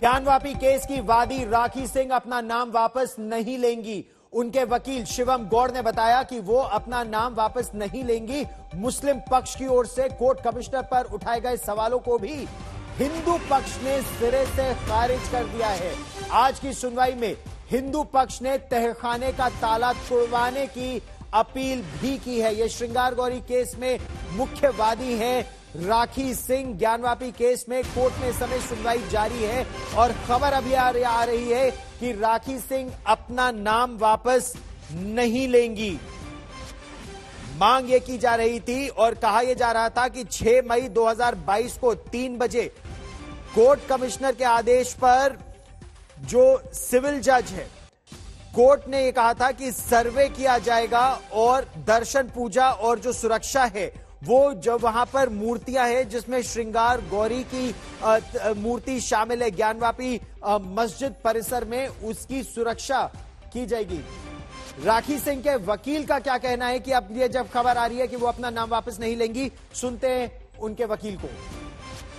Gyanvapi case की वादी राखी सिंह अपना नाम वापस नहीं लेंगी उनके वकील शिवम गौड़ ने बताया कि वो अपना नाम वापस नहीं लेंगी मुस्लिम पक्ष की ओर से कोर्ट कमिश्नर पर उठाए गए सवालों को भी हिंदू पक्ष ने सिरे से खारिज कर दिया है आज की सुनवाई में हिंदू पक्ष ने तहखाने का ताला छुड़वाने की अपील भी की है ये श्रृंगार गौरी केस में मुख्य वादी है राखी सिंह ज्ञानवापी केस में कोर्ट में समय सुनवाई जारी है और खबर अभी आ रही है कि राखी सिंह अपना नाम वापस नहीं लेंगी मांग ये की जा रही थी और कहा यह जा रहा था कि 6 मई 2022 को 3 बजे कोर्ट कमिश्नर के आदेश पर जो सिविल जज है कोर्ट ने यह कहा था कि सर्वे किया जाएगा और दर्शन पूजा और जो सुरक्षा है वो जो वहां पर मूर्तियां हैं जिसमें श्रृंगार गौरी की मूर्ति शामिल है ज्ञानवापी मस्जिद परिसर में उसकी सुरक्षा की जाएगी राखी सिंह के वकील का क्या कहना है कि अब ये जब खबर आ रही है कि वो अपना नाम वापस नहीं लेंगी सुनते हैं उनके वकील को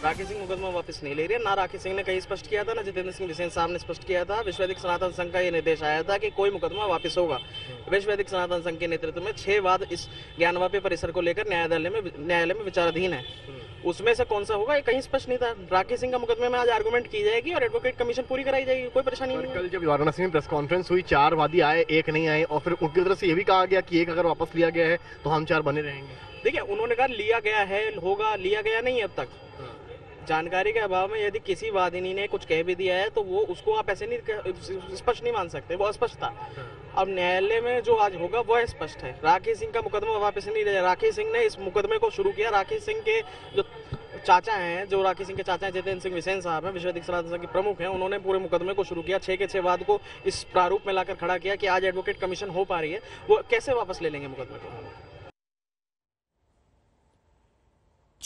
राकेश सिंह मुकदमा वापस नहीं ले रही है ना राकेश सिंह ने कहीं स्पष्ट किया था ना जितेंद्र सिंह बिसेन साहब ने स्पष्ट किया था विश्व वैदिक सनातन संघ का यह निर्देश आया था कि कोई मुकदमा वापस होगा विश्व वैदिक सनातन संघ के नेतृत्व में छह वाद इस ज्ञानवापी परिसर को लेकर न्यायालय में न्यायालय में विचाराधीन है उसमें से कौन सा होगा ये कहीं स्पष्ट नहीं था राकेश सिंह का मुकदमे में आज आर्गूमेंट की जाएगी और एडवोकेट कमीशन पूरी कराई जाएगी कोई परेशानी नहीं कल जब वाराणसी में प्रेस कॉन्फ्रेंस हुई चार वादी आए एक नहीं आए और फिर उनकी तरफ से ये भी कहा गया कि एक अगर वापस लिया गया है तो हम चार बने रहेंगे देखिए उन्होंने कहा लिया गया है होगा लिया गया नहीं अब तक जानकारी के अभाव में यदि किसी वादिनी ने कुछ कह भी दिया है तो वो उसको आप ऐसे नहीं स्पष्ट नहीं मान सकते वो अस्पष्ट था हाँ। अब न्यायालय में जो आज होगा वह स्पष्ट है राकेश सिंह का मुकदमा वापस नहीं लिया राकेश सिंह ने इस मुकदमे को शुरू किया राकेश सिंह के जो चाचा हैं जो राकेश सिंह के चाचा हैं जितेंद्र सिंह विसेन साहब हैं विश्व अधिक के प्रमुख हैं उन्होंने पूरे मुकदमे को शुरू किया छः के छः वाद को इस प्रारूप में लाकर खड़ा किया कि आज एडवोकेट कमीशन हो पा रही है वो कैसे वापस ले लेंगे मुकदमे को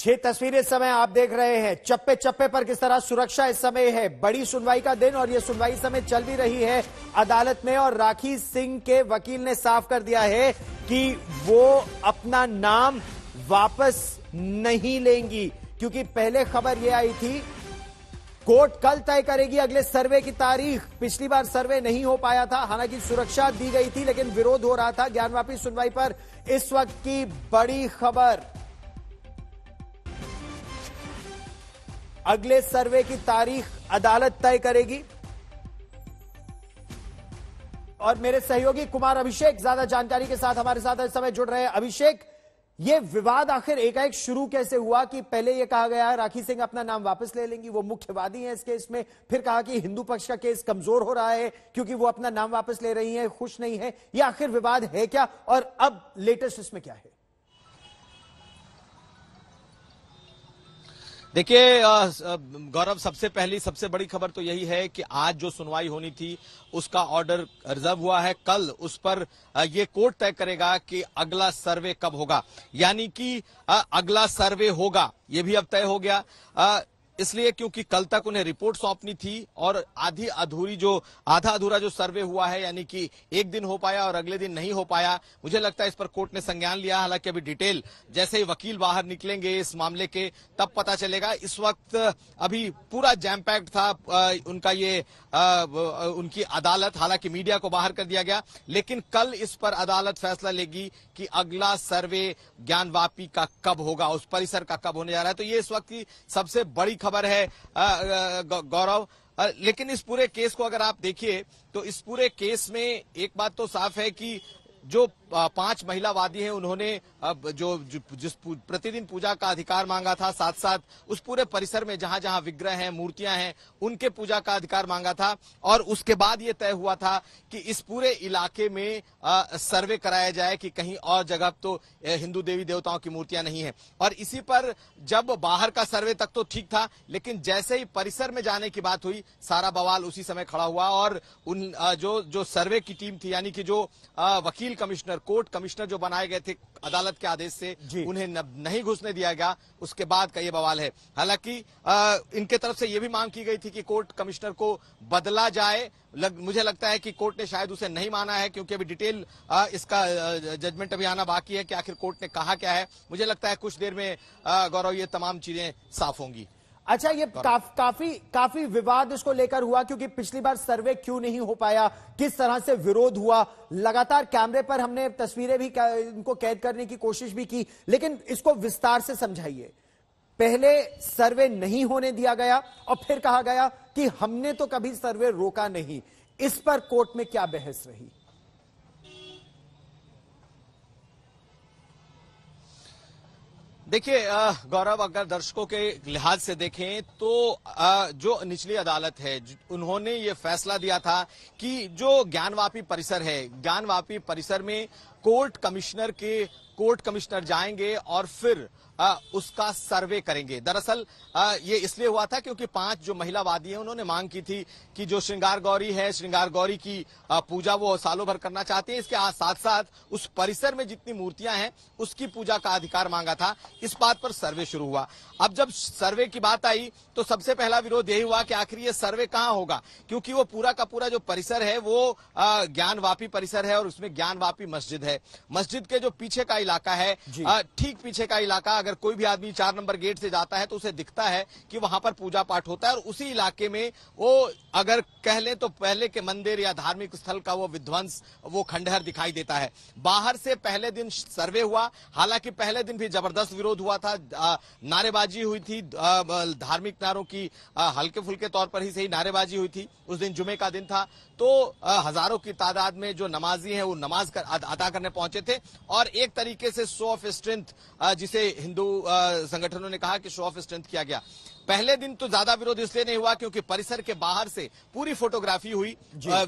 छह तस्वीरें इस समय आप देख रहे हैं चप्पे चप्पे पर किस तरह सुरक्षा इस समय है बड़ी सुनवाई का दिन और ये सुनवाई समय चल भी रही है अदालत में और राखी सिंह के वकील ने साफ कर दिया है कि वो अपना नाम वापस नहीं लेंगी क्योंकि पहले खबर ये आई थी कोर्ट कल तय करेगी अगले सर्वे की तारीख पिछली बार सर्वे नहीं हो पाया था हालांकि सुरक्षा दी गई थी लेकिन विरोध हो रहा था ज्ञानवापी सुनवाई पर इस वक्त की बड़ी खबर अगले सर्वे की तारीख अदालत तय करेगी और मेरे सहयोगी कुमार अभिषेक ज्यादा जानकारी के साथ हमारे साथ इस समय जुड़ रहे हैं अभिषेक ये विवाद आखिर एकाएक शुरू कैसे हुआ कि पहले यह कहा गया है राखी सिंह अपना नाम वापस ले लेंगी वो मुख्यवादी हैं इस केस में फिर कहा कि हिंदू पक्ष का केस कमजोर हो रहा है क्योंकि वो अपना नाम वापस ले रही हैं खुश नहीं है यह आखिर विवाद है क्या और अब लेटेस्ट इसमें क्या है देखिए गौरव सबसे पहली सबसे बड़ी खबर तो यही है कि आज जो सुनवाई होनी थी उसका ऑर्डर रिजर्व हुआ है कल उस पर ये कोर्ट तय करेगा कि अगला सर्वे कब होगा यानी कि अगला सर्वे होगा ये भी अब तय हो गया इसलिए क्योंकि कल तक उन्हें रिपोर्ट सौंपनी थी और आधी अधूरी जो आधा अधूरा जो सर्वे हुआ है यानी कि एक दिन हो पाया और अगले दिन नहीं हो पाया मुझे लगता है इस पर कोर्ट ने संज्ञान लिया हालांकि अभी डिटेल जैसे ही वकील बाहर निकलेंगे इस मामले के तब पता चलेगा इस वक्त अभी पूरा जैम पैक्ट था उनका ये उनकी अदालत हालांकि मीडिया को बाहर कर दिया गया लेकिन कल इस पर अदालत फैसला लेगी कि अगला सर्वे ज्ञानवापी का कब होगा उस परिसर का कब होने जा रहा है तो ये इस वक्त की सबसे बड़ी खबर है गौरव लेकिन इस पूरे केस को अगर आप देखिए तो इस पूरे केस में एक बात तो साफ है कि जो पांच महिलावादी हैं उन्होंने जो, जो जिस प्रतिदिन पूजा का अधिकार मांगा था साथ साथ उस पूरे परिसर में जहां जहां विग्रह हैं मूर्तियां हैं उनके पूजा का अधिकार मांगा था और उसके बाद ये तय हुआ था कि इस पूरे इलाके में आ, सर्वे कराया जाए कि कहीं और जगह तो हिंदू देवी देवताओं की मूर्तियां नहीं है और इसी पर जब बाहर का सर्वे तक तो ठीक था लेकिन जैसे ही परिसर में जाने की बात हुई सारा बवाल उसी समय खड़ा हुआ और उन जो जो सर्वे की टीम थी यानी कि जो वकील डिप्टी कमिश्नर कोर्ट कमिश्नर जो बनाए गए थे अदालत के आदेश से उन्हें नहीं घुसने दिया गया उसके बाद का ये बवाल है हालांकि इनके तरफ से ये भी मांग की गई थी कि कोर्ट कमिश्नर को बदला जाए लग, मुझे लगता है कि कोर्ट ने शायद उसे नहीं माना है क्योंकि अभी डिटेल आ, इसका जजमेंट अभी आना बाकी है कि आखिर कोर्ट ने कहा क्या है मुझे लगता है कुछ देर में गौरव ये तमाम चीजें साफ होंगी अच्छा ये काफ, काफी काफी विवाद इसको लेकर हुआ क्योंकि पिछली बार सर्वे क्यों नहीं हो पाया किस तरह से विरोध हुआ लगातार कैमरे पर हमने तस्वीरें भी इनको कैद करने की कोशिश भी की लेकिन इसको विस्तार से समझाइए पहले सर्वे नहीं होने दिया गया और फिर कहा गया कि हमने तो कभी सर्वे रोका नहीं इस पर कोर्ट में क्या बहस रही देखिए गौरव अगर दर्शकों के लिहाज से देखें तो जो निचली अदालत है उन्होंने ये फैसला दिया था कि जो ज्ञानवापी परिसर है ज्ञानवापी परिसर में कोर्ट कमिश्नर के कोर्ट कमिश्नर जाएंगे और फिर आ, उसका सर्वे करेंगे दरअसल ये इसलिए हुआ था क्योंकि पांच जो महिलावादी हैं उन्होंने मांग की थी कि जो श्रृंगार गौरी है श्रृंगार गौरी की आ, पूजा वो सालों भर करना चाहते हैं इसके साथ साथ उस परिसर में जितनी मूर्तियां हैं उसकी पूजा का अधिकार मांगा था इस बात पर सर्वे शुरू हुआ अब जब सर्वे की बात आई तो सबसे पहला विरोध यही हुआ कि आखिर ये सर्वे कहाँ होगा क्योंकि वो पूरा का पूरा जो परिसर है वो ज्ञानवापी परिसर है और उसमें ज्ञानवापी मस्जिद है है मस्जिद के जो पीछे का इलाका है ठीक पीछे का इलाका अगर कोई भी आदमी चार नंबर गेट से जाता है तो उसे दिखता है कि वहां पर पूजा पाठ होता है और उसी इलाके में वो अगर कह लें तो पहले के मंदिर या धार्मिक स्थल का वो विध्वंस वो खंडहर दिखाई देता है बाहर से पहले दिन सर्वे हुआ हालांकि पहले दिन भी जबरदस्त विरोध हुआ था नारेबाजी हुई थी धार्मिक नारों की हल्के फुल्के तौर पर ही सही नारेबाजी हुई थी उस दिन जुमे का दिन था तो हजारों की तादाद में जो नमाजी है वो नमाज कर, अदा करने करने पहुंचे थे और एक तरीके से शो ऑफ स्ट्रेंथ जिसे हिंदू संगठनों ने कहा कि शो ऑफ स्ट्रेंथ किया गया पहले दिन तो ज्यादा विरोध इसलिए नहीं हुआ क्योंकि परिसर के बाहर से पूरी फोटोग्राफी हुई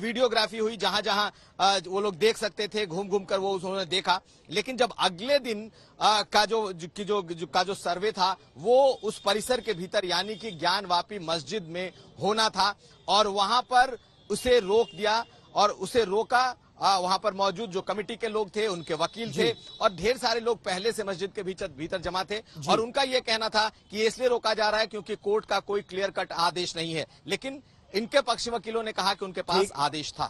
वीडियोग्राफी हुई जहां जहां वो लोग देख सकते थे घूम घूम कर वो उन्होंने देखा लेकिन जब अगले दिन का जो की जो, का जो सर्वे था वो उस परिसर के भीतर यानी कि ज्ञान मस्जिद में होना था और वहां पर उसे रोक दिया और उसे रोका आ, वहां पर मौजूद जो कमेटी के लोग थे उनके वकील थे और ढेर सारे लोग पहले से मस्जिद के भीतर भीतर जमा थे और उनका यह कहना था कि इसलिए रोका जा रहा है क्योंकि कोर्ट का कोई क्लियर कट आदेश नहीं है लेकिन इनके पक्ष वकीलों ने कहा कि उनके पास आदेश था